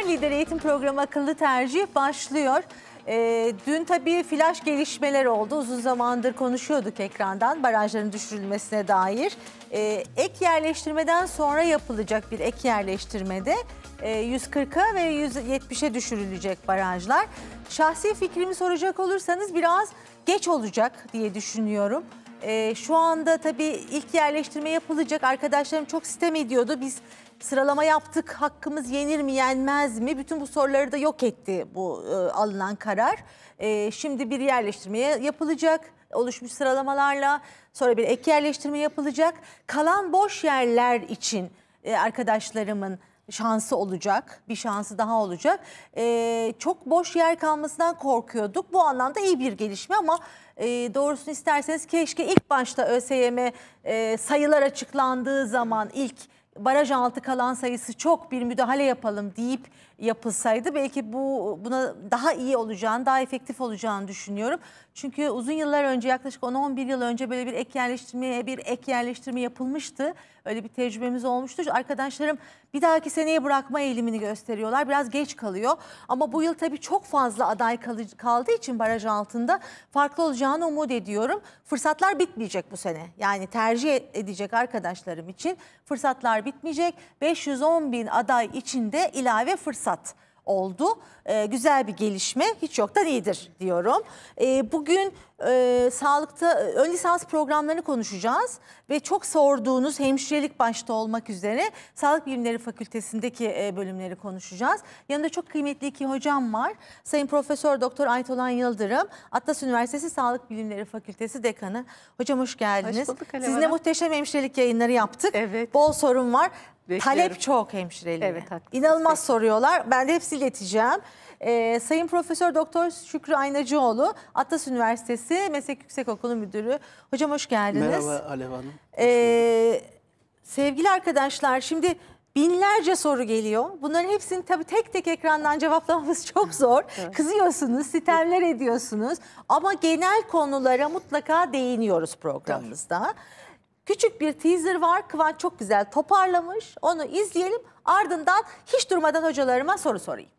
günler. Lider Eğitim Programı Akıllı Tercih başlıyor. E, dün tabii flash gelişmeler oldu. Uzun zamandır konuşuyorduk ekrandan barajların düşürülmesine dair. E, ek yerleştirmeden sonra yapılacak bir ek yerleştirmede e, 140'a ve 170'e düşürülecek barajlar. Şahsi fikrimi soracak olursanız biraz geç olacak diye düşünüyorum. E, şu anda tabii ilk yerleştirme yapılacak. Arkadaşlarım çok sistem ediyordu. Biz sıralama yaptık. Hakkımız yenir mi yenmez mi? Bütün bu soruları da yok etti bu e, alınan karar. E, şimdi bir yerleştirmeye yapılacak oluşmuş sıralamalarla sonra bir ek yerleştirme yapılacak. Kalan boş yerler için e, arkadaşlarımın şansı olacak. Bir şansı daha olacak. E, çok boş yer kalmasından korkuyorduk. Bu anlamda iyi bir gelişme ama e, doğrusunu isterseniz keşke ilk başta ÖSYM e, sayılar açıklandığı zaman ilk baraj altı kalan sayısı çok bir müdahale yapalım deyip yapılsaydı belki bu buna daha iyi olacağını, daha efektif olacağını düşünüyorum. Çünkü uzun yıllar önce yaklaşık 10-11 yıl önce böyle bir ek yerleştirmeye bir ek yerleştirme yapılmıştı. Öyle bir tecrübemiz olmuştu. Arkadaşlarım bir dahaki seneye bırakma eğilimini gösteriyorlar. Biraz geç kalıyor. Ama bu yıl tabii çok fazla aday kaldığı için baraj altında farklı olacağını umut ediyorum. Fırsatlar bitmeyecek bu sene. Yani tercih edecek arkadaşlarım için fırsatlar bitmeyecek. 510 bin aday içinde ilave fırsat vasat oldu. E, güzel bir gelişme hiç yoktan iyidir diyorum. E, bugün e, sağlıkta ön lisans programlarını konuşacağız ve çok sorduğunuz hemşirelik başta olmak üzere Sağlık Bilimleri Fakültesindeki e, bölümleri konuşacağız. Yanında çok kıymetli iki hocam var. Sayın Profesör Doktor Aytolan Yıldırım, Atlas Üniversitesi Sağlık Bilimleri Fakültesi Dekanı. Hocam hoş geldiniz. Hoş bulduk Sizinle muhteşem hemşirelik yayınları yaptık. Evet. Bol sorun var. Bekliyorum. Talep çok hemşireliğe. Evet, İnanılmaz soruyorlar. Ben de hepsi ileteceğim. E, Sayın Profesör Doktor Şükrü Aynacıoğlu, Atas Üniversitesi Meslek Yüksek Okulu Müdürü. Hocam hoş geldiniz. Merhaba Alev Hanım. E, sevgili arkadaşlar şimdi binlerce soru geliyor. Bunların hepsini tabii tek tek ekrandan cevaplamamız çok zor. evet. Kızıyorsunuz, sitemler ediyorsunuz ama genel konulara mutlaka değiniyoruz programımızda. Tamam. Küçük bir teaser var. Kıvanç çok güzel toparlamış. Onu izleyelim. Ardından hiç durmadan hocalarıma soru sorayım.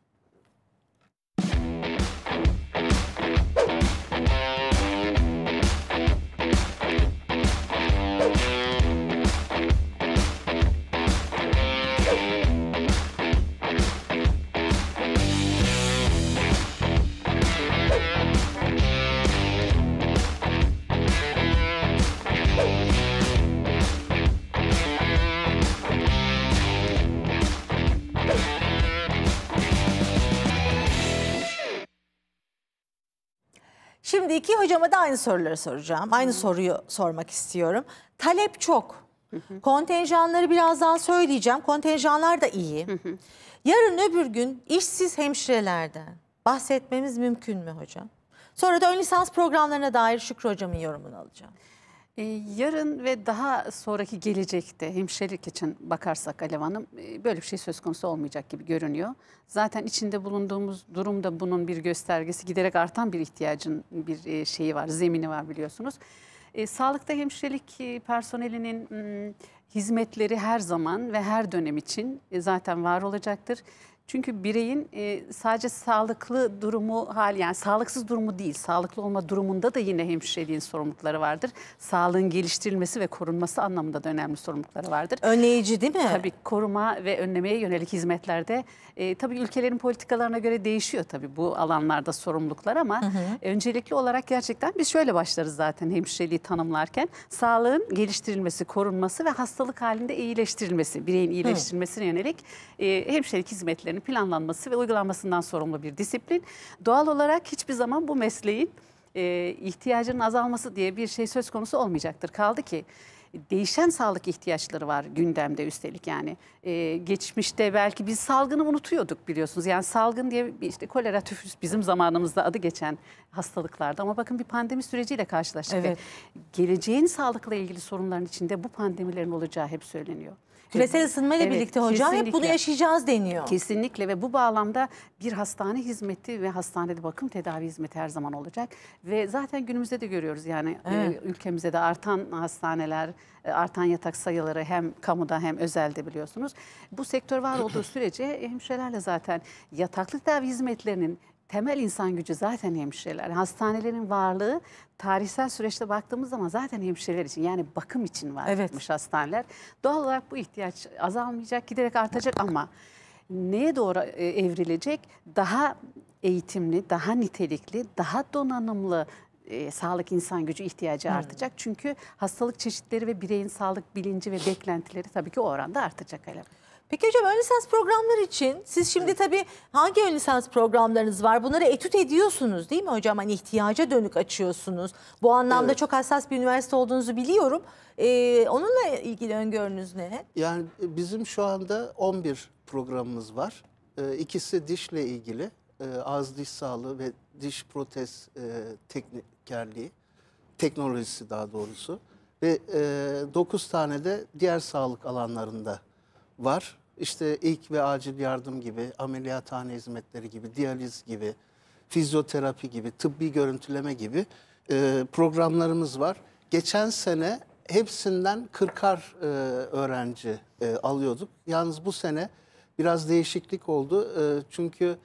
Peki hocama da aynı soruları soracağım. Aynı soruyu sormak istiyorum. Talep çok. Kontenjanları biraz daha söyleyeceğim. Kontenjanlar da iyi. Yarın öbür gün işsiz hemşirelerden bahsetmemiz mümkün mü hocam? Sonra da ön lisans programlarına dair Şükrü hocamın yorumunu alacağım. Ee, yarın ve daha sonraki gelecekte hemşerilik için bakarsak Alev Hanım e, böyle bir şey söz konusu olmayacak gibi görünüyor. Zaten içinde bulunduğumuz durumda bunun bir göstergesi giderek artan bir ihtiyacın bir e, şeyi var, zemini var biliyorsunuz. E, sağlıkta hemşirelik personelinin hmm, hizmetleri her zaman ve her dönem için zaten var olacaktır. Çünkü bireyin e, sadece sağlıklı durumu hal yani sağlıksız durumu değil, sağlıklı olma durumunda da yine hemşireliğin sorumlulukları vardır. Sağlığın geliştirilmesi ve korunması anlamında da önemli sorumlulukları vardır. Önleyici değil mi? Tabii koruma ve önlemeye yönelik hizmetlerde e, tabii ülkelerin politikalarına göre değişiyor tabii bu alanlarda sorumluluklar ama hı hı. öncelikli olarak gerçekten biz şöyle başlarız zaten hemşireliği tanımlarken. Sağlığın geliştirilmesi, korunması ve hastalık halinde iyileştirilmesi, bireyin iyileştirilmesine hı. yönelik e, hemşirelik hizmetlerini planlanması ve uygulanmasından sorumlu bir disiplin. Doğal olarak hiçbir zaman bu mesleğin e, ihtiyacının azalması diye bir şey söz konusu olmayacaktır. Kaldı ki değişen sağlık ihtiyaçları var gündemde üstelik yani. E, geçmişte belki biz salgını unutuyorduk biliyorsunuz. Yani salgın diye işte kolera, tüfüs bizim zamanımızda adı geçen hastalıklardı. Ama bakın bir pandemi süreciyle karşılaştık. Evet. Geleceğin sağlıkla ilgili sorunların içinde bu pandemilerin olacağı hep söyleniyor. Küresel ısınma ile evet, birlikte hocam hep bunu yaşayacağız deniyor. Kesinlikle ve bu bağlamda bir hastane hizmeti ve hastanede bakım tedavi hizmeti her zaman olacak. Ve zaten günümüzde de görüyoruz yani e, evet. ülkemizde de artan hastaneler, e, artan yatak sayıları hem kamuda hem özelde biliyorsunuz. Bu sektör var olduğu sürece hemşirelerle zaten yataklı tedavi hizmetlerinin temel insan gücü zaten hemşireler. Hastanelerin varlığı tarihsel süreçte baktığımız zaman zaten hemşireler için yani bakım için var evet. hastaneler. Doğal olarak bu ihtiyaç azalmayacak, giderek artacak ama neye doğru e, evrilecek? Daha eğitimli, daha nitelikli, daha donanımlı e, sağlık insan gücü ihtiyacı hmm. artacak. Çünkü hastalık çeşitleri ve bireyin sağlık bilinci ve beklentileri tabii ki o oranda artacak elbette. Peki hocam ön lisans programları için siz şimdi tabii hangi ön lisans programlarınız var? Bunları etüt ediyorsunuz değil mi hocam? Hani ihtiyaca dönük açıyorsunuz. Bu anlamda Evet. çok hassas bir üniversite olduğunuzu biliyorum. Ee, onunla ilgili öngörünüz ne? Yani e, bizim şu anda 11 programımız var. Ee, ikisi dişle ilgili. Ee, ağız diş sağlığı ve diş protez e, teknikerliği, teknolojisi daha doğrusu. Ve e, tane de diğer sağlık alanlarında var işte ilk ve acil yardım gibi, ameliyathane hizmetleri gibi, diyaliz gibi, fizyoterapi gibi, tıbbi görüntüleme gibi e, programlarımız var. Geçen sene hepsinden 40'ar e, öğrenci e, alıyorduk. Yalnız bu sene biraz değişiklik oldu. E, çünkü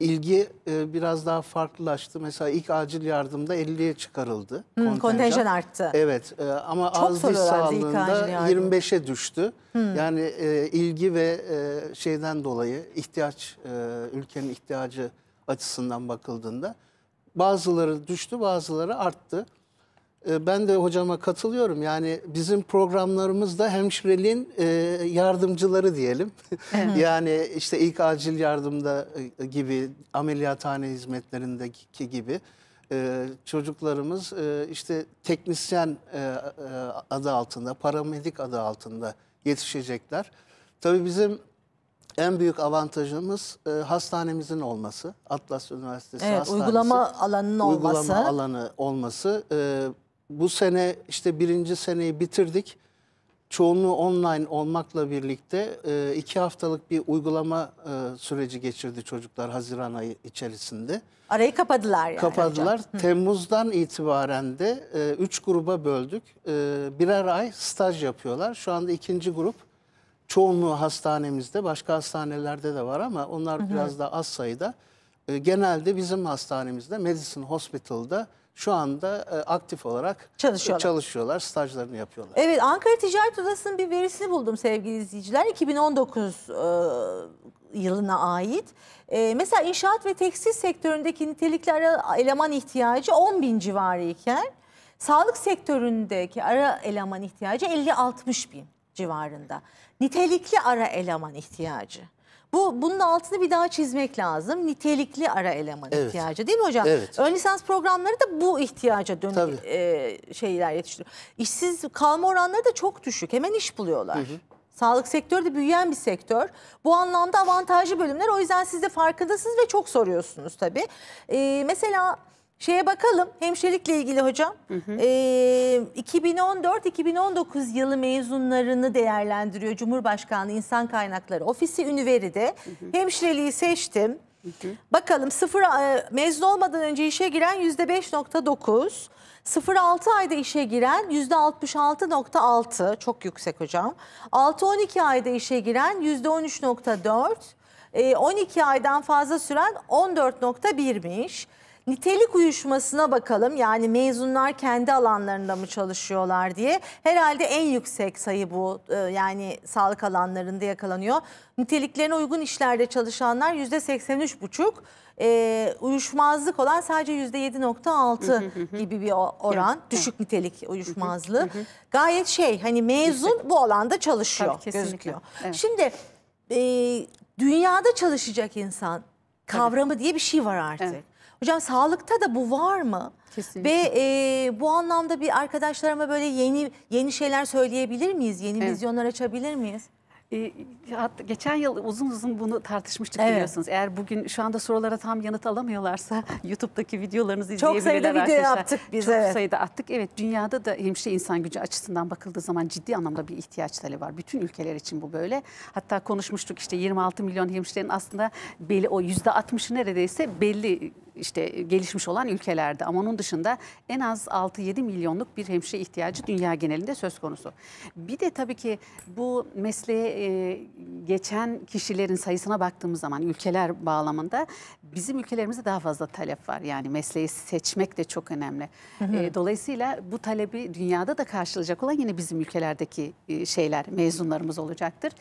ilgi e, biraz daha farklılaştı. Mesela ilk acil yardımda 50'ye çıkarıldı. Hı, kontenjan. kontenjan arttı. Evet e, ama Çok az diş sağlığında 25'e düştü. Hı. Yani e, ilgi ve e, şeyden dolayı ihtiyaç, e, ülkenin ihtiyacı açısından bakıldığında bazıları düştü bazıları arttı. Ee, ben de hocama katılıyorum. Yani bizim programlarımızda hemşireliğin e, yardımcıları diyelim. Evet. yani işte ilk acil yardımda e, gibi, ameliyathane hizmetlerindeki gibi e, çocuklarımız işte teknisyen adı altında, paramedik adı altında yetişecekler. Tabii bizim en büyük avantajımız hastanemizin olması. Atlas Üniversitesi evet, Hastanesi. Uygulama alanının uygulama olması. Uygulama alanı olması bu sene işte birinci seneyi bitirdik. Çoğunluğu online olmakla birlikte e, iki haftalık bir uygulama e, süreci geçirdi çocuklar Haziran ayı içerisinde. Arayı kapadılar yani. Kapadılar. Hocam. Temmuz'dan itibaren de e, üç gruba böldük. E, birer ay staj yapıyorlar. Şu anda ikinci grup çoğunluğu hastanemizde, başka hastanelerde de var ama onlar biraz daha az sayıda. E, genelde bizim hastanemizde Medicine Hospital'da şu anda e, aktif olarak e, çalışıyorlar. çalışıyorlar, stajlarını yapıyorlar. Evet, Ankara Ticaret Odası'nın bir verisini buldum sevgili izleyiciler. 2019 e, yılına ait. E, mesela inşaat ve tekstil sektöründeki nitelikli ara, eleman ihtiyacı 10 bin civarıyken sağlık sektöründeki ara eleman ihtiyacı 50-60 bin civarında. Nitelikli ara eleman ihtiyacı. Bu bunun altını bir daha çizmek lazım. Nitelikli ara eleman evet. ihtiyacı değil mi hocam? Evet. Ön lisans programları da bu ihtiyaca dönük e, şeyler yetiştiriyor. İşsiz kalma oranları da çok düşük. Hemen iş buluyorlar. Hı hı. Sağlık sektörü de büyüyen bir sektör. Bu anlamda avantajlı bölümler. O yüzden siz de farkındasınız ve çok soruyorsunuz tabii. Ee, mesela Şeye bakalım hemşirelikle ilgili hocam. E, ee, 2014-2019 yılı mezunlarını değerlendiriyor Cumhurbaşkanlığı İnsan Kaynakları Ofisi Üniveri'de. Hı hı. Hemşireliği seçtim. Hı hı. Bakalım sıfır, e, mezun olmadan önce işe giren yüzde %5.9. 0-6 ayda işe giren yüzde %66.6 çok yüksek hocam. 6-12 ayda işe giren yüzde %13.4. 12 e, aydan fazla süren 14.1'miş. Nitelik uyuşmasına bakalım yani mezunlar kendi alanlarında mı çalışıyorlar diye. Herhalde en yüksek sayı bu e, yani sağlık alanlarında yakalanıyor. Niteliklerine uygun işlerde çalışanlar %83,5 e, uyuşmazlık olan sadece %7.6 gibi bir oran. Düşük nitelik uyuşmazlığı. Gayet şey hani mezun bu alanda çalışıyor Tabii, gözüküyor. Evet. Şimdi e, dünyada çalışacak insan kavramı Tabii. diye bir şey var artık. Evet. Hocam sağlıkta da bu var mı? Kesinlikle. Ve e, bu anlamda bir arkadaşlarıma böyle yeni yeni şeyler söyleyebilir miyiz? Yeni evet. vizyonlar açabilir miyiz? E, geçen yıl uzun uzun bunu tartışmıştık evet. biliyorsunuz. Eğer bugün şu anda sorulara tam yanıt alamıyorlarsa YouTube'daki videolarınızı izleyebilirler arkadaşlar. Çok sayıda video arkadaşlar. yaptık biz. Çok evet. sayıda attık. Evet dünyada da hemşire insan gücü açısından bakıldığı zaman ciddi anlamda bir ihtiyaç talebi var. Bütün ülkeler için bu böyle. Hatta konuşmuştuk işte 26 milyon hemşirenin aslında belli o %60'ı neredeyse belli işte e, gelişmiş olan ülkelerde ama onun dışında en az 6-7 milyonluk bir hemşire ihtiyacı dünya genelinde söz konusu. Bir de tabii ki bu mesleğe e, geçen kişilerin sayısına baktığımız zaman ülkeler bağlamında bizim ülkelerimizde daha fazla talep var. Yani mesleği seçmek de çok önemli. E, dolayısıyla bu talebi dünyada da karşılayacak olan yine bizim ülkelerdeki şeyler, mezunlarımız olacaktır.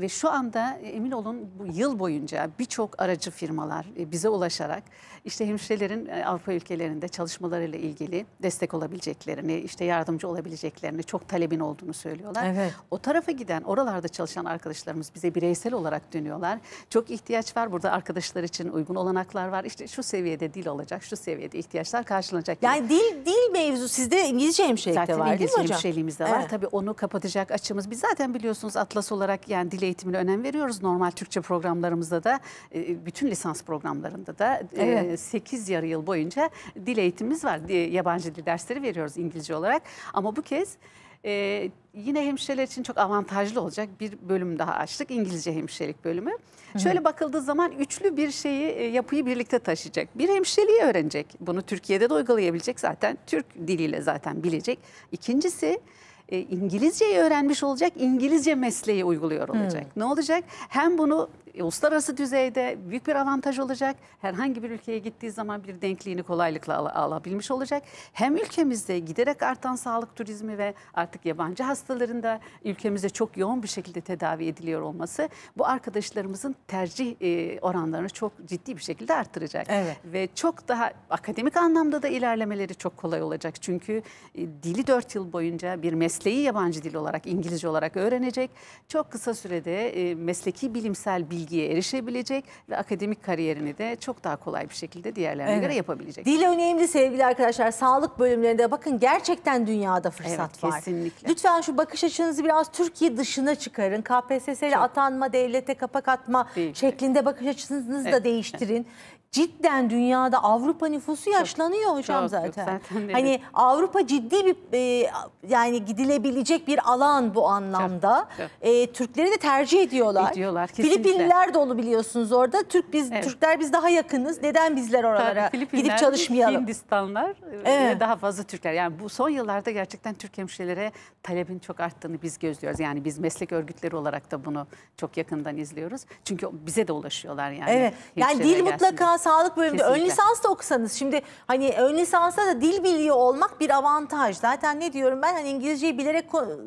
Ve şu anda emin olun bu yıl boyunca birçok aracı firmalar bize ulaşarak işte hemşirelerin e, Avrupa ülkelerinde çalışmalarıyla ilgili destek olabileceklerini, işte yardımcı olabileceklerini, çok talebin olduğunu söylüyorlar. Evet. O tarafa giden, oralarda çalışan arkadaşlarımız bize bireysel olarak dönüyorlar. Çok ihtiyaç var. Burada arkadaşlar için uygun olanaklar var. İşte şu seviyede dil olacak, şu seviyede ihtiyaçlar karşılanacak. Yani dil dil mevzu sizde İngilizce hemşirelikte zaten var İngilizce değil mi hocam? hemşireliğimiz de var. Evet. Tabii onu kapatacak açımız. Biz zaten biliyorsunuz Atlas olarak yani dil eğitimine önem veriyoruz. Normal Türkçe programlarımızda da e, e, bütün lisans programlarında da evet 8 ee, yarı yıl boyunca dil eğitimimiz var. Yabancı dil dersleri veriyoruz İngilizce olarak. Ama bu kez e, yine hemşireler için çok avantajlı olacak bir bölüm daha açtık. İngilizce hemşirelik bölümü. Hı -hı. Şöyle bakıldığı zaman üçlü bir şeyi, e, yapıyı birlikte taşıyacak. Bir hemşireliği öğrenecek. Bunu Türkiye'de de uygulayabilecek zaten. Türk diliyle zaten bilecek. İkincisi e, İngilizceyi öğrenmiş olacak, İngilizce mesleği uyguluyor olacak. Hmm. Ne olacak? Hem bunu e, uluslararası düzeyde büyük bir avantaj olacak. Herhangi bir ülkeye gittiği zaman bir denkliğini kolaylıkla al alabilmiş olacak. Hem ülkemizde giderek artan sağlık turizmi ve artık yabancı hastaların da ülkemizde çok yoğun bir şekilde tedavi ediliyor olması bu arkadaşlarımızın tercih e, oranlarını çok ciddi bir şekilde arttıracak. Evet. Ve çok daha akademik anlamda da ilerlemeleri çok kolay olacak. Çünkü e, dili 4 yıl boyunca bir mesleği yabancı dil olarak İngilizce olarak öğrenecek. Çok kısa sürede e, mesleki bilimsel bilgi bilgiye erişebilecek ve akademik kariyerini de çok daha kolay bir şekilde diğerlerine evet. göre yapabilecek. Dil önemli sevgili arkadaşlar. Sağlık bölümlerinde bakın gerçekten dünyada fırsat evet, var. Kesinlikle. Lütfen şu bakış açınızı biraz Türkiye dışına çıkarın. KPSS ile atanma, devlete kapak atma Değil şeklinde bakış açınızı evet. da değiştirin. Evet cidden dünyada Avrupa nüfusu yaşlanıyor hocam çok zaten. zaten Hani Avrupa ciddi bir e, yani gidilebilecek bir alan bu anlamda. Çok, çok. E, Türkleri de tercih ediyorlar. Ediyorlar kesinlikle. Filipinliler dolu biliyorsunuz orada. Türk biz evet. Türkler biz daha yakınız. Neden bizler oralara Tabii, gidip çalışmayalım? Hindistanlar e, evet. daha fazla Türkler. Yani bu son yıllarda gerçekten Türk hemşirelere talebin çok arttığını biz gözlüyoruz. Yani biz meslek örgütleri olarak da bunu çok yakından izliyoruz. Çünkü bize de ulaşıyorlar yani. Evet. Yani dil mutlaka sağlık bölümünde Kesinlikle. ön lisans da okusanız şimdi hani ön lisansa da dil biliyor olmak bir avantaj. Zaten ne diyorum ben hani İngilizceyi bilerek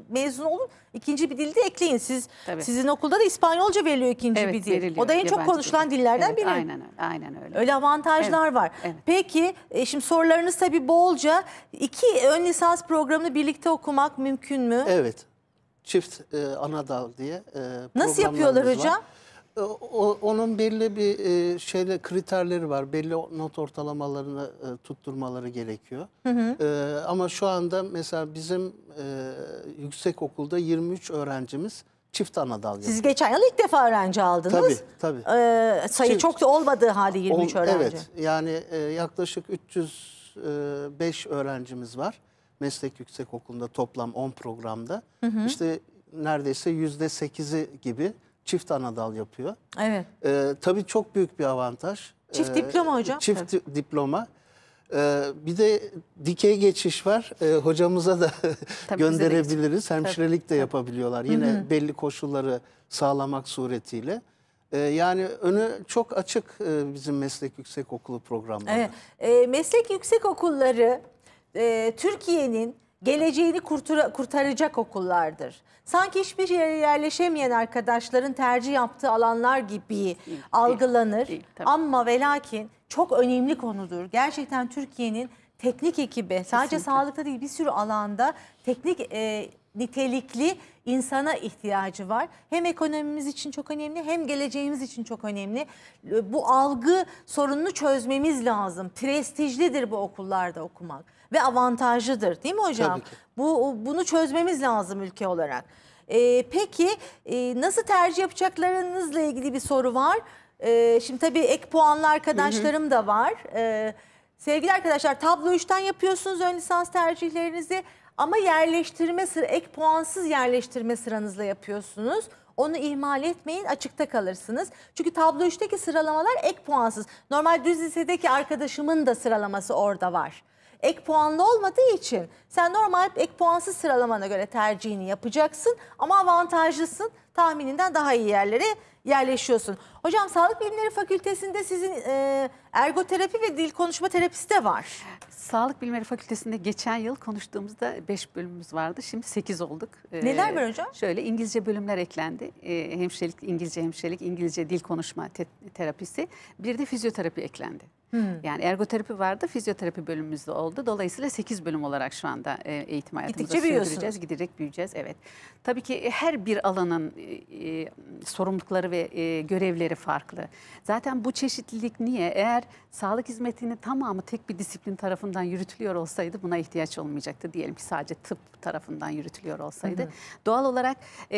mezun olun ikinci bir dilde ekleyin. Siz Tabii. sizin okulda da İspanyolca veriliyor ikinci evet, bir dil. Veriliyor, o da en çok konuşulan dil. dillerden evet, biri. Aynen aynen öyle. Öyle avantajlar evet, var. Evet. Peki e, şimdi sorularınız tabii bolca. İki ön lisans programını birlikte okumak mümkün mü? Evet. Çift e, ana dal diye e, Nasıl yapıyorlar var. hocam? Ee, onun belli bir e, şeyle kriterleri var. Belli not ortalamalarını e, tutturmaları gerekiyor. Hı hı. Ee, ama şu anda mesela bizim e, yüksek okulda 23 öğrencimiz çift ana dal Siz geçen yıl ilk defa öğrenci aldınız. Tabii tabii. Ee, sayı çift. çok da olmadığı hali 23 öğrenci. Evet yani yaklaşık 305 öğrencimiz var. Meslek Yüksek Okulu'nda toplam 10 programda. Hı hı. İşte neredeyse %8'i gibi çift anadal yapıyor. Evet. Ee, tabii çok büyük bir avantaj. Çift ee, diploma hocam. Çift tabii. diploma. Ee, bir de dikey geçiş var. Ee, hocamıza da gönderebiliriz. Hemşirelik de yapabiliyorlar. Yine Hı -hı. belli koşulları sağlamak suretiyle. Ee, yani önü çok açık e, bizim meslek yüksek okulu programları. Evet. Ee, meslek yüksekokulları e, Türkiye'nin geleceğini kurtura, kurtaracak okullardır. Sanki hiçbir yere yerleşemeyen arkadaşların tercih yaptığı alanlar gibi değil, algılanır. Değil, değil, Ama ve lakin çok önemli konudur. Gerçekten Türkiye'nin teknik ekibi sadece Kesinlikle. sağlıkta değil bir sürü alanda teknik e, nitelikli insana ihtiyacı var. Hem ekonomimiz için çok önemli hem geleceğimiz için çok önemli. Ee, bu algı sorununu çözmemiz lazım. Prestijlidir bu okullarda okumak ve avantajlıdır değil mi hocam? Tabii ki. Bu, bunu çözmemiz lazım ülke olarak. Ee, peki e, nasıl tercih yapacaklarınızla ilgili bir soru var. Ee, şimdi tabii ek puanlı arkadaşlarım hı hı. da var. Ee, sevgili arkadaşlar tablo 3'ten yapıyorsunuz ön lisans tercihlerinizi. Ama yerleştirme sıra ek puansız yerleştirme sıranızla yapıyorsunuz. Onu ihmal etmeyin açıkta kalırsınız. Çünkü tablo 3'teki sıralamalar ek puansız. Normal düz lisedeki arkadaşımın da sıralaması orada var. Ek puanlı olmadığı için sen normal ek puansız sıralamana göre tercihini yapacaksın ama avantajlısın tahmininden daha iyi yerlere yerleşiyorsun. Hocam Sağlık Bilimleri Fakültesinde sizin e, ergoterapi ve dil konuşma terapisi de var. Sağlık Bilimleri Fakültesinde geçen yıl konuştuğumuzda 5 bölümümüz vardı. Şimdi 8 olduk. Ee, Neler var hocam? Şöyle İngilizce bölümler eklendi. Ee, hemşirelik, İngilizce hemşirelik, İngilizce dil konuşma te terapisi. Bir de fizyoterapi eklendi. Hmm. Yani ergoterapi vardı, fizyoterapi bölümümüzde oldu. Dolayısıyla 8 bölüm olarak şu anda e, eğitim hayatımıza Gittikçe sürdüreceğiz. Giderek büyüyeceğiz, evet. Tabii ki her bir alanın e, sorumlulukları ve e, görevleri farklı. Zaten bu çeşitlilik niye? Eğer sağlık hizmetinin tamamı tek bir disiplin tarafından yürütülüyor olsaydı buna ihtiyaç olmayacaktı. Diyelim ki sadece tıp tarafından yürütülüyor olsaydı. Hı hı. Doğal olarak e,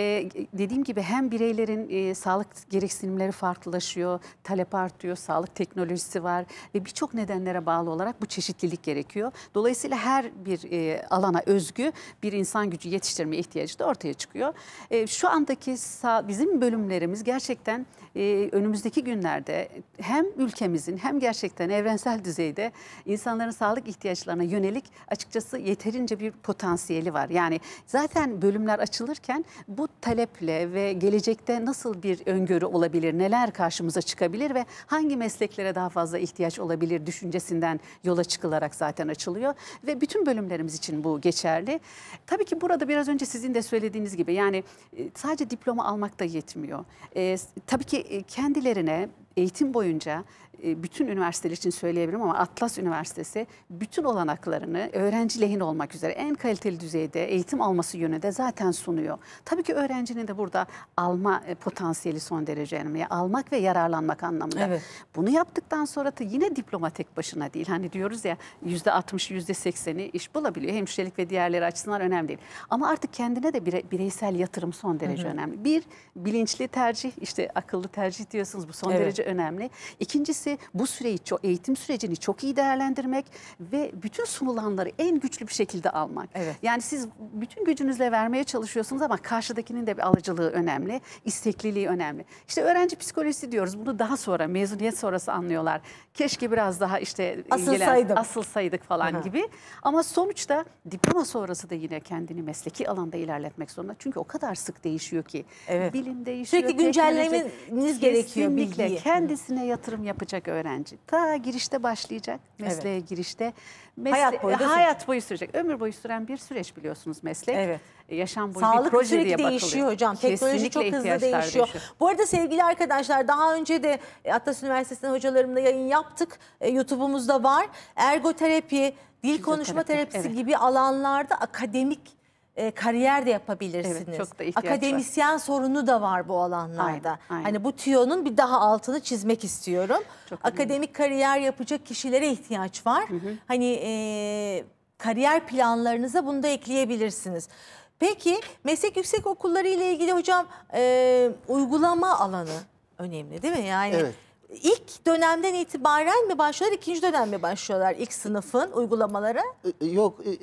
dediğim gibi hem bireylerin e, sağlık gereksinimleri farklılaşıyor, talep artıyor, sağlık teknolojisi var ve birçok nedenlere bağlı olarak bu çeşitlilik gerekiyor. Dolayısıyla her bir e, alana özgü bir insan gücü yetiştirme ihtiyacı da ortaya çıkıyor. E, şu andaki biz bizim bölümlerimiz gerçekten e, önümüzdeki günlerde hem ülkemizin hem gerçekten evrensel düzeyde insanların sağlık ihtiyaçlarına yönelik açıkçası yeterince bir potansiyeli var. Yani zaten bölümler açılırken bu taleple ve gelecekte nasıl bir öngörü olabilir, neler karşımıza çıkabilir ve hangi mesleklere daha fazla ihtiyaç olabilir düşüncesinden yola çıkılarak zaten açılıyor ve bütün bölümlerimiz için bu geçerli. Tabii ki burada biraz önce sizin de söylediğiniz gibi yani e, sadece diploma diploma almak da yetmiyor. E, tabii ki e, kendilerine eğitim boyunca e, bütün üniversiteler için söyleyebilirim ama Atlas Üniversitesi bütün olanaklarını öğrenci lehin olmak üzere en kaliteli düzeyde eğitim alması yönünde zaten sunuyor. Tabii ki öğrencinin de burada alma e, potansiyeli son derece önemli. Almak ve yararlanmak anlamında. Evet. Bunu yaptıktan sonra da yine diploma tek başına değil. Hani diyoruz ya yüzde %60, yüzde %80'i iş bulabiliyor. Hemşirelik ve diğerleri açısından önemli değil. Ama artık kendine de bire, bireysel yatırım son derece hı hı. önemli. Bir, bilinçli tercih, işte akıllı tercih diyorsunuz. Bu son evet. derece önemli. İkincisi bu süreyi eğitim sürecini çok iyi değerlendirmek ve bütün sunulanları en güçlü bir şekilde almak. Evet. Yani siz bütün gücünüzle vermeye çalışıyorsunuz ama karşıdakinin de bir alıcılığı önemli, istekliliği önemli. İşte öğrenci psikolojisi diyoruz. Bunu daha sonra mezuniyet sonrası anlıyorlar. Keşke biraz daha işte ilgilen asıl saydık falan Aha. gibi. Ama sonuçta diploma sonrası da yine kendini mesleki alanda ilerletmek zorunda. Çünkü o kadar sık değişiyor ki. Evet. Bilim değişiyor. Sürekli güncellemeniz gerekiyor bilgiyi kendisine yatırım yapacak öğrenci. Ta girişte başlayacak, mesleğe evet. girişte. Mesle hayat, boyu hayat boyu sürecek. Ömür boyu süren bir süreç biliyorsunuz meslek. Evet e, yaşam boyu Sağlık bir proje diye bakılıyor. değişiyor hocam. Teknoloji çok hızlı değişiyor. değişiyor. Bu arada sevgili arkadaşlar daha önce de e, Atlas Üniversitesi'nin hocalarımla yayın yaptık. E, YouTube'umuzda var. Ergoterapi, dil konuşma terapisi evet. gibi alanlarda akademik e, kariyer de yapabilirsiniz. Evet, çok da ihtiyaç Akademisyen var. sorunu da var bu alanlarda. Aynen, aynen. Hani bu tüyonun bir daha altını çizmek istiyorum. Çok Akademik önemli. kariyer yapacak kişilere ihtiyaç var. Hı hı. Hani e, kariyer planlarınıza bunu da ekleyebilirsiniz. Peki meslek yüksek okulları ile ilgili hocam e, uygulama alanı önemli değil mi? Yani evet. İlk dönemden itibaren mi başlıyorlar, ikinci dönem mi başlıyorlar ilk sınıfın uygulamaları? E, e, yok, e,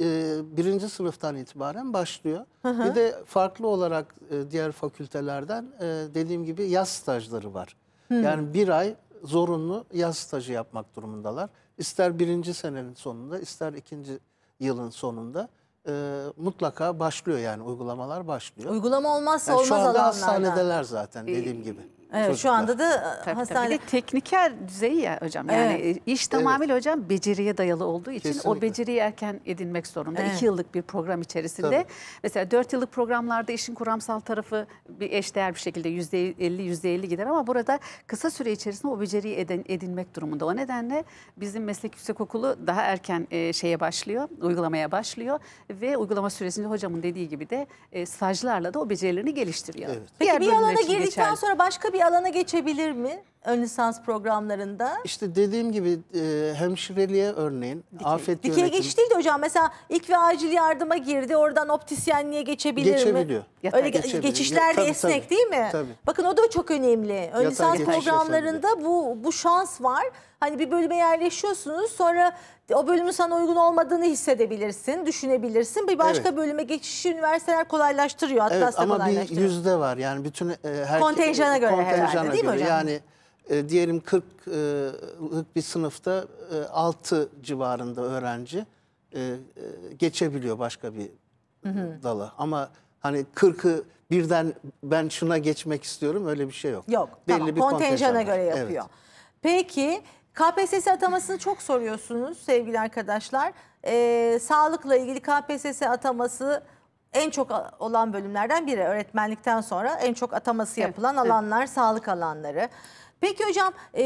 birinci sınıftan itibaren başlıyor. Hı hı. Bir de farklı olarak diğer fakültelerden dediğim gibi yaz stajları var. Yani bir ay zorunlu yaz stajı yapmak durumundalar. İster birinci senenin sonunda, ister ikinci yılın sonunda mutlaka başlıyor yani uygulamalar başlıyor. Uygulama olmazsa Yani olmaz şu anda alanlardan. hastanedeler zaten dediğim gibi. Evet, şu anda da tabii, hastane... Tabii. Bir de tekniker düzeyi ya hocam. Yani evet. E, iş tamamıyla evet. hocam beceriye dayalı olduğu için Kesinlikle. o beceriyi erken edinmek zorunda. Evet. İki yıllık bir program içerisinde. Tabii. Mesela dört yıllık programlarda işin kuramsal tarafı bir eşdeğer bir şekilde yüzde elli, yüzde elli gider ama burada kısa süre içerisinde o beceriyi edin, edinmek durumunda. O nedenle bizim meslek yüksekokulu daha erken e, şeye başlıyor, uygulamaya başlıyor ve uygulama süresinde hocamın dediği gibi de e, stajlarla da o becerilerini geliştiriyor. Evet. Peki bir alana girdikten geçer. sonra başka bir alana geçebilir mi? ön lisans programlarında? İşte dediğim gibi e, hemşireliğe örneğin Dikey. afet Dikey yönetimi. Dikey geçiş değil de hocam mesela ilk ve acil yardıma girdi oradan optisyenliğe geçebilir Geçebiliyor. mi? Geçebiliyor. Öyle Geçebiliyor. geçişler de esnek tabii, değil mi? Tabii. Bakın o da çok önemli. Ön Yatağa lisans programlarında bu, bu şans var. Hani bir bölüme yerleşiyorsunuz sonra o bölümün sana uygun olmadığını hissedebilirsin, düşünebilirsin. Bir başka evet. bölüme geçişi üniversiteler kolaylaştırıyor. Hatta evet, ama bir yüzde var yani bütün e, her kontenjana göre kontenjana herhalde değil mi hocam? Yani e, diyelim 40'lık e, bir sınıfta e, 6 civarında öğrenci e, e, geçebiliyor başka bir hı hı. dala. Ama hani 40'ı birden ben şuna geçmek istiyorum öyle bir şey yok. Yok Belli tamam bir kontenjana göre yapıyor. Evet. Peki KPSS atamasını çok soruyorsunuz sevgili arkadaşlar. Ee, sağlıkla ilgili KPSS ataması en çok olan bölümlerden biri. Öğretmenlikten sonra en çok ataması yapılan evet, alanlar evet. sağlık alanları. Peki hocam e,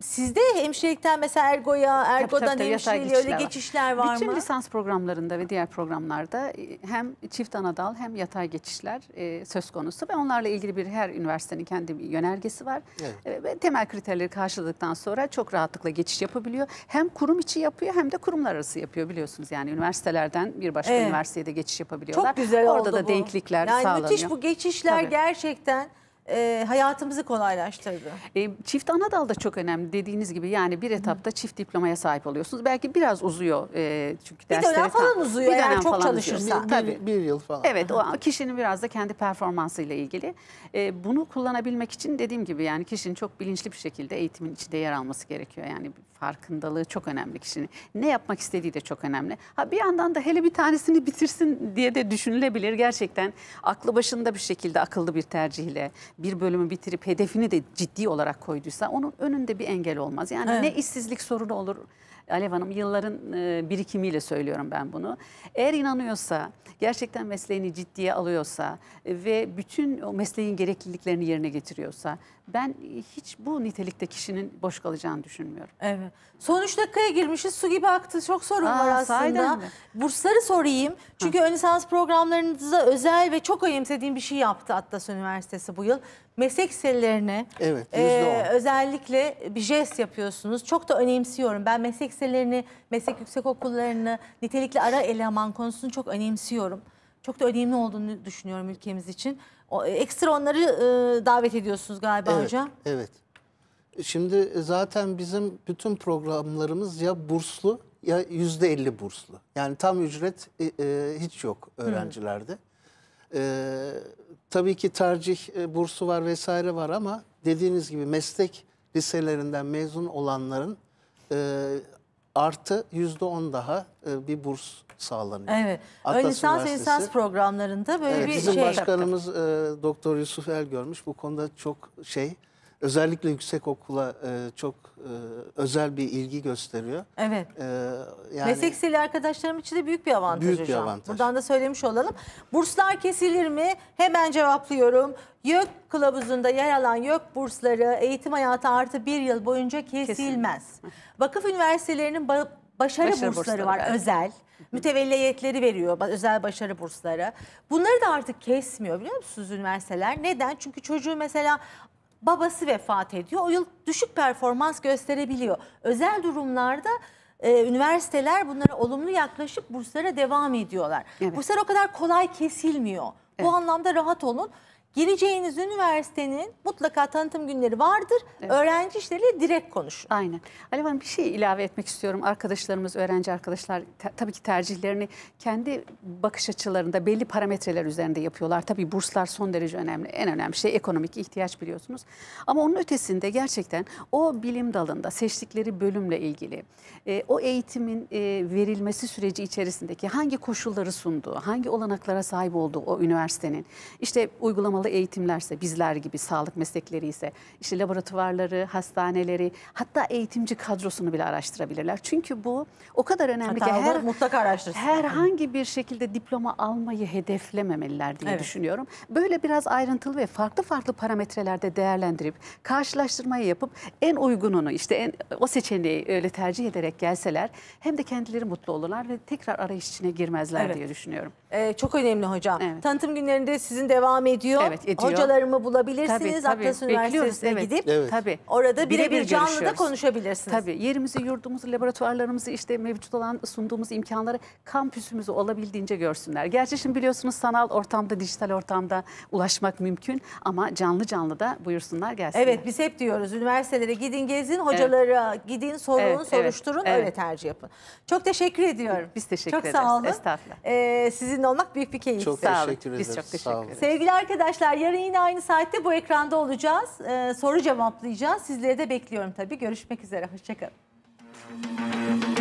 sizde hemşirelikten mesela Ergo'ya, Ergo'dan hemşireliğe öyle geçişler var, var Bütün mı? lisans programlarında ve diğer programlarda hem çift anadal hem yatay geçişler e, söz konusu ve onlarla ilgili bir her üniversitenin kendi bir yönergesi var. Evet. Ve temel kriterleri karşıladıktan sonra çok rahatlıkla geçiş yapabiliyor. Hem kurum içi yapıyor hem de kurumlar arası yapıyor biliyorsunuz yani üniversitelerden bir başka evet. üniversiteye de geçiş yapabiliyorlar. Çok güzel Orada oldu da bu. denklikler yani sağlanıyor. müthiş bu geçişler Tabii. gerçekten e, hayatımızı kolaylaştırdı. E, çift dal da çok önemli dediğiniz gibi yani bir etapta Hı. çift diplomaya sahip oluyorsunuz. Belki biraz uzuyor e, çünkü bir Bir dönem falan tam, uzuyor bir dönem yani çok çalışırsan. Bir, bir, bir yıl falan. Evet Hı. o kişinin biraz da kendi performansıyla ilgili. E, bunu kullanabilmek için dediğim gibi yani kişinin çok bilinçli bir şekilde eğitimin içinde yer alması gerekiyor. Yani farkındalığı çok önemli kişinin. Ne yapmak istediği de çok önemli. Ha bir yandan da hele bir tanesini bitirsin diye de düşünülebilir. Gerçekten aklı başında bir şekilde akıllı bir tercihle bir bölümü bitirip hedefini de ciddi olarak koyduysa onun önünde bir engel olmaz. Yani evet. ne işsizlik sorunu olur Alev Hanım yılların e, birikimiyle söylüyorum ben bunu. Eğer inanıyorsa, gerçekten mesleğini ciddiye alıyorsa e, ve bütün o mesleğin gerekliliklerini yerine getiriyorsa ben hiç bu nitelikte kişinin boş kalacağını düşünmüyorum. Evet. Son 3 dakikaya girmişiz. Su gibi aktı. Çok sorun Aa, var aslında. Bursları sorayım. Çünkü ha. ön lisans programlarınızda özel ve çok önemsediğim bir şey yaptı Atlas Üniversitesi bu yıl meslek liselerine evet, e, özellikle bir jest yapıyorsunuz. Çok da önemsiyorum. Ben meslek liselerini, meslek yüksek okullarını, nitelikli ara eleman konusunu çok önemsiyorum. Çok da önemli olduğunu düşünüyorum ülkemiz için. O, e, ekstra onları e, davet ediyorsunuz galiba evet, hocam. Evet. E, şimdi zaten bizim bütün programlarımız ya burslu ya yüzde elli burslu. Yani tam ücret e, e, hiç yok öğrencilerde. Hmm. E, Tabii ki tercih e, bursu var vesaire var ama dediğiniz gibi meslek liselerinden mezun olanların e, artı yüzde on daha e, bir burs sağlanıyor. Evet. Ön Atlas lisans ve lisans programlarında böyle Evet, bir bizim şey. başkanımız e, Doktor Yusuf El görmüş. Bu konuda çok şey özellikle yüksek okula e, çok e, özel bir ilgi gösteriyor. Evet. E, yani Meslek sili arkadaşlarım için de büyük bir avantaj büyük hocam. Bir avantaj. Buradan da söylemiş olalım. Burslar kesilir mi? Hemen cevaplıyorum. YÖK kılavuzunda yer alan YÖK bursları eğitim hayatı artı bir yıl boyunca kesilmez. Kesin. Vakıf üniversitelerinin ba başarı, başarı bursları, bursları var evet. özel. Mütevelliyetleri veriyor özel başarı bursları. Bunları da artık kesmiyor biliyor musunuz üniversiteler? Neden? Çünkü çocuğu mesela babası vefat ediyor. O yıl düşük performans gösterebiliyor. Özel durumlarda e, üniversiteler bunlara olumlu yaklaşıp burslara devam ediyorlar. Evet. Burslar o kadar kolay kesilmiyor. Evet. Bu anlamda rahat olun gireceğiniz üniversitenin mutlaka tanıtım günleri vardır. Evet. Öğrenci işleriyle direkt konuşun. Aynen. Alev Hanım bir şey ilave etmek istiyorum. Arkadaşlarımız, öğrenci arkadaşlar tabii ki tercihlerini kendi bakış açılarında belli parametreler üzerinde yapıyorlar. Tabii burslar son derece önemli. En önemli şey ekonomik ihtiyaç biliyorsunuz. Ama onun ötesinde gerçekten o bilim dalında seçtikleri bölümle ilgili e, o eğitimin e, verilmesi süreci içerisindeki hangi koşulları sunduğu, hangi olanaklara sahip olduğu o üniversitenin işte uygulamalar dalı eğitimlerse bizler gibi sağlık meslekleri ise işte laboratuvarları, hastaneleri hatta eğitimci kadrosunu bile araştırabilirler. Çünkü bu o kadar önemli hatta ki her mutlaka araştırsın. Herhangi bir şekilde diploma almayı hedeflememeliler diye evet. düşünüyorum. Böyle biraz ayrıntılı ve farklı farklı parametrelerde değerlendirip karşılaştırmayı yapıp en uygununu işte en, o seçeneği öyle tercih ederek gelseler hem de kendileri mutlu olurlar ve tekrar arayış içine girmezler evet. diye düşünüyorum. Ee, çok önemli hocam. Evet. Tanıtım günlerinde sizin devam ediyor. Evet evet, ediyor. hocalarımı bulabilirsiniz. Tabii, tabii. Atlas Üniversitesi'ne evet. gidip evet. Tabii. orada birebir bire canlı da konuşabilirsiniz. Tabii yerimizi, yurdumuzu, laboratuvarlarımızı işte mevcut olan sunduğumuz imkanları kampüsümüzü olabildiğince görsünler. Gerçi şimdi biliyorsunuz sanal ortamda, dijital ortamda ulaşmak mümkün ama canlı canlı da buyursunlar gelsinler. Evet biz hep diyoruz üniversitelere gidin gezin, hocalara evet. gidin sorun, evet, soruşturun, evet. öyle tercih yapın. Çok teşekkür ediyorum. Biz teşekkür ederiz. Çok sağ olun. Estağfurullah. Ee, sizinle olmak büyük bir keyif. Çok sağ teşekkür ederiz. Biz çok teşekkür ederiz. Sevgili arkadaşlar arkadaşlar yarın yine aynı saatte bu ekranda olacağız. Ee, soru cevaplayacağız. Sizleri de bekliyorum tabii. Görüşmek üzere. Hoşçakalın.